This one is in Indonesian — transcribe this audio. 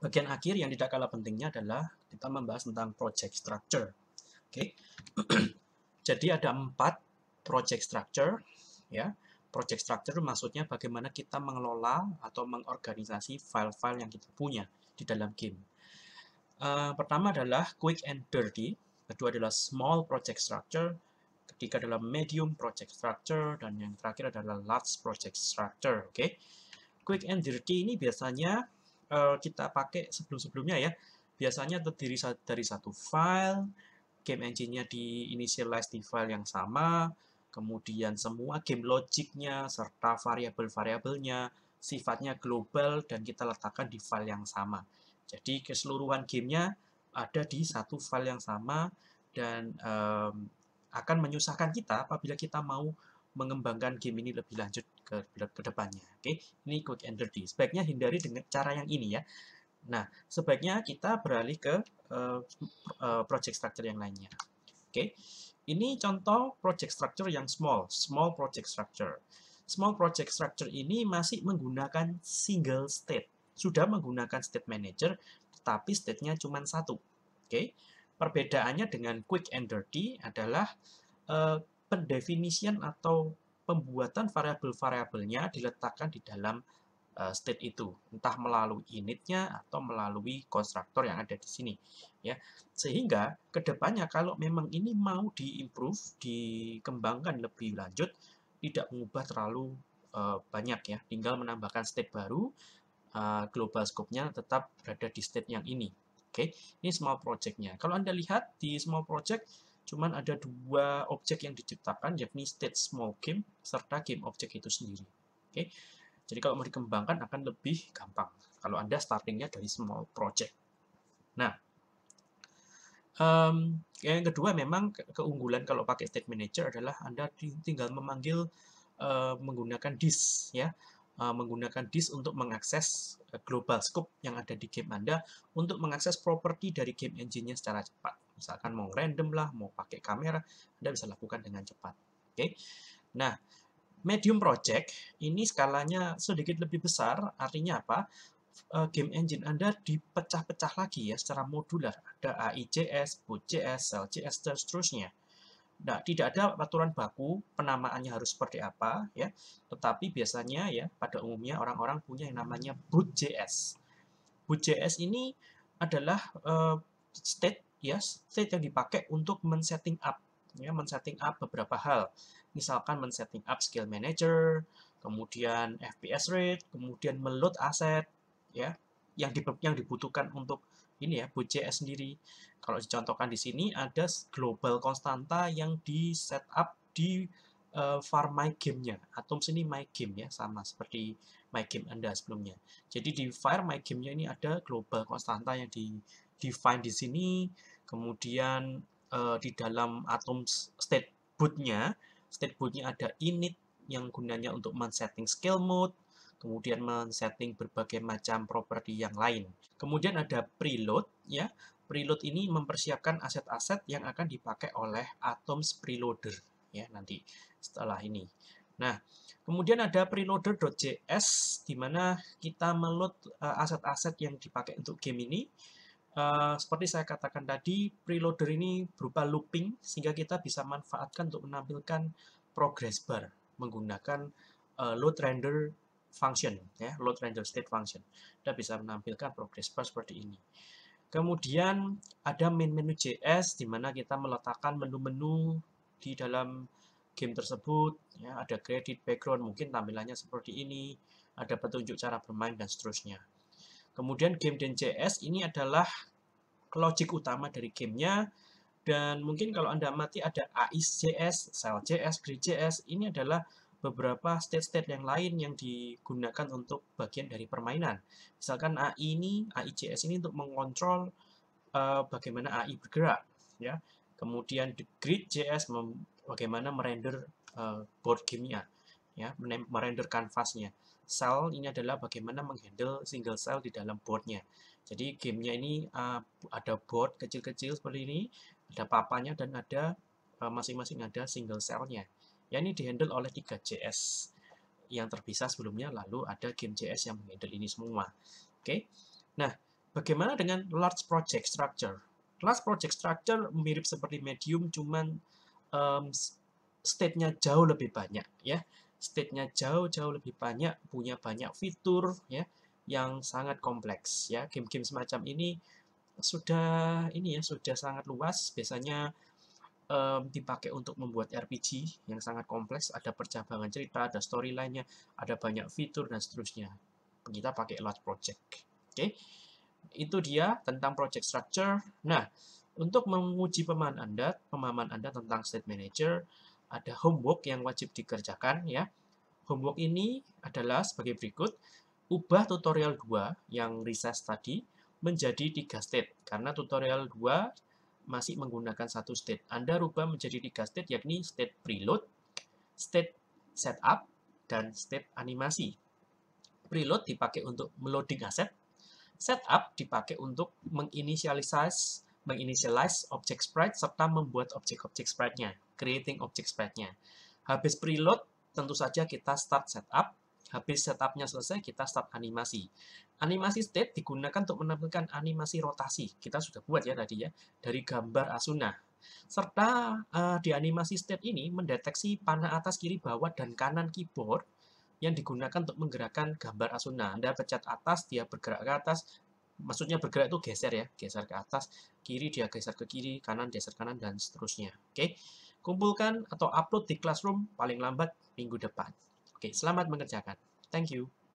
bagian akhir yang tidak kalah pentingnya adalah kita membahas tentang project structure. Oke, okay. jadi ada empat project structure, ya. Project structure maksudnya bagaimana kita mengelola atau mengorganisasi file-file yang kita punya di dalam game. Uh, pertama adalah quick and dirty, kedua adalah small project structure, ketiga adalah medium project structure, dan yang terakhir adalah large project structure. Oke, okay. quick and dirty ini biasanya uh, kita pakai sebelum-sebelumnya ya, biasanya terdiri dari satu file, game engine-nya initialize di file yang sama, kemudian semua game logiknya serta variabel-variabelnya sifatnya global dan kita letakkan di file yang sama. Jadi keseluruhan gamenya ada di satu file yang sama dan um, akan menyusahkan kita apabila kita mau mengembangkan game ini lebih lanjut ke, ke depannya. Oke, okay? ini quick and dirty. Sebaiknya hindari dengan cara yang ini ya. Nah, sebaiknya kita beralih ke uh, project structure yang lainnya. Oke, okay? ini contoh project structure yang small, small project structure. Small project structure ini masih menggunakan single state. Sudah menggunakan state manager, tapi state-nya cuma satu. Oke, okay? perbedaannya dengan quick and dirty adalah uh, pendefinisian atau pembuatan variabel-variabelnya diletakkan di dalam uh, state itu, entah melalui initnya atau melalui konstruktor yang ada di sini, ya. Sehingga kedepannya kalau memang ini mau diimprove, dikembangkan lebih lanjut, tidak mengubah terlalu uh, banyak ya, tinggal menambahkan state baru, uh, global scope-nya tetap berada di state yang ini. Oke, okay? ini small project-nya. Kalau Anda lihat di small project, cuman ada dua objek yang diciptakan, yakni state small game serta game objek itu sendiri. Oke, okay? jadi kalau mau dikembangkan akan lebih gampang kalau Anda startingnya dari small project. Nah, um, yang kedua memang keunggulan kalau pakai state manager adalah Anda tinggal memanggil uh, menggunakan disk, ya uh, menggunakan disk untuk mengakses eh, global scope yang ada di game Anda untuk mengakses properti dari game engine-nya secara cepat. Misalkan mau random lah, mau pakai kamera, Anda bisa lakukan dengan cepat. Oke. Okay? Nah, medium project ini skalanya sedikit lebih besar, artinya apa? Eh, game engine Anda dipecah-pecah lagi ya secara modular. Ada AIJS, BootJS, ljs dan seterusnya. Nah, tidak ada aturan baku penamaannya harus seperti apa ya, tetapi biasanya ya pada umumnya orang-orang punya yang namanya bootjs. Bootjs ini adalah uh, state ya state yang dipakai untuk men-setting up ya men-setting up beberapa hal misalkan men-setting up skill manager kemudian FPS rate kemudian meload aset ya yang di, yang dibutuhkan untuk ini ya js sendiri kalau dicontohkan di sini ada global konstanta yang di setup di uh, var my game-nya Atom sini my game ya sama seperti my game Anda sebelumnya jadi di Fire my game-nya ini ada global konstanta yang di define di sini, kemudian uh, di dalam atom state bootnya, state bootnya ada init yang gunanya untuk men-setting scale mode, kemudian men-setting berbagai macam properti yang lain. Kemudian ada preload, ya. Preload ini mempersiapkan aset-aset yang akan dipakai oleh Atoms Preloader, ya, nanti setelah ini. Nah, kemudian ada preloader.js, di mana kita meload eh, aset-aset yang dipakai untuk game ini, Uh, seperti saya katakan tadi, preloader ini berupa looping sehingga kita bisa manfaatkan untuk menampilkan progress bar menggunakan uh, load render function, ya, load render state function. Kita bisa menampilkan progress bar seperti ini. Kemudian ada main menu JS di mana kita meletakkan menu-menu di dalam game tersebut, ya, ada credit background mungkin tampilannya seperti ini, ada petunjuk cara bermain dan seterusnya. Kemudian game dan CS ini adalah logik utama dari gamenya. Dan mungkin kalau Anda mati ada Cell-CS, grid cs ini adalah beberapa state-state yang lain yang digunakan untuk bagian dari permainan. Misalkan AI ini, AI AI-CS ini untuk mengontrol uh, bagaimana AI bergerak. ya. Kemudian the cs bagaimana merender uh, board gamenya, ya, merender kanvasnya cell ini adalah bagaimana menghandle single cell di dalam boardnya. Jadi gamenya ini uh, ada board kecil-kecil seperti ini, ada papanya dan ada ah, masing-masing uh, ada single cellnya. Ya ini dihandle oleh 3JS yang terpisah sebelumnya, lalu ada game JS yang menghandle ini semua. Oke, okay? nah bagaimana dengan large project structure? Large project structure mirip seperti medium, cuman um, state-nya jauh lebih banyak ya state-nya jauh-jauh lebih banyak, punya banyak fitur ya yang sangat kompleks ya. Game-game semacam ini sudah ini ya sudah sangat luas biasanya um, dipakai untuk membuat RPG yang sangat kompleks, ada percabangan cerita, ada storyline-nya, ada banyak fitur dan seterusnya. Kita pakai large project. Oke. Okay? Itu dia tentang project structure. Nah, untuk menguji pemahaman Anda, pemahaman Anda tentang state manager, ada homework yang wajib dikerjakan ya. Homework ini adalah sebagai berikut. Ubah tutorial 2 yang recess tadi menjadi 3 state karena tutorial 2 masih menggunakan satu state. Anda rubah menjadi 3 state yakni state preload, state setup, dan state animasi. Preload dipakai untuk meloading aset, setup dipakai untuk menginisialisasi menginitialize objek sprite, serta membuat objek-objek sprite-nya, creating objek sprite-nya. Habis preload, tentu saja kita start setup. Habis setupnya selesai, kita start animasi. Animasi state digunakan untuk menampilkan animasi rotasi. Kita sudah buat ya tadi ya, dari gambar Asuna. Serta uh, di animasi state ini mendeteksi panah atas, kiri, bawah, dan kanan keyboard yang digunakan untuk menggerakkan gambar Asuna. Anda pencet atas, dia bergerak ke atas maksudnya bergerak itu geser ya, geser ke atas, kiri dia geser ke kiri, kanan geser kanan, dan seterusnya. Oke, kumpulkan atau upload di Classroom paling lambat minggu depan. Oke, selamat mengerjakan. Thank you.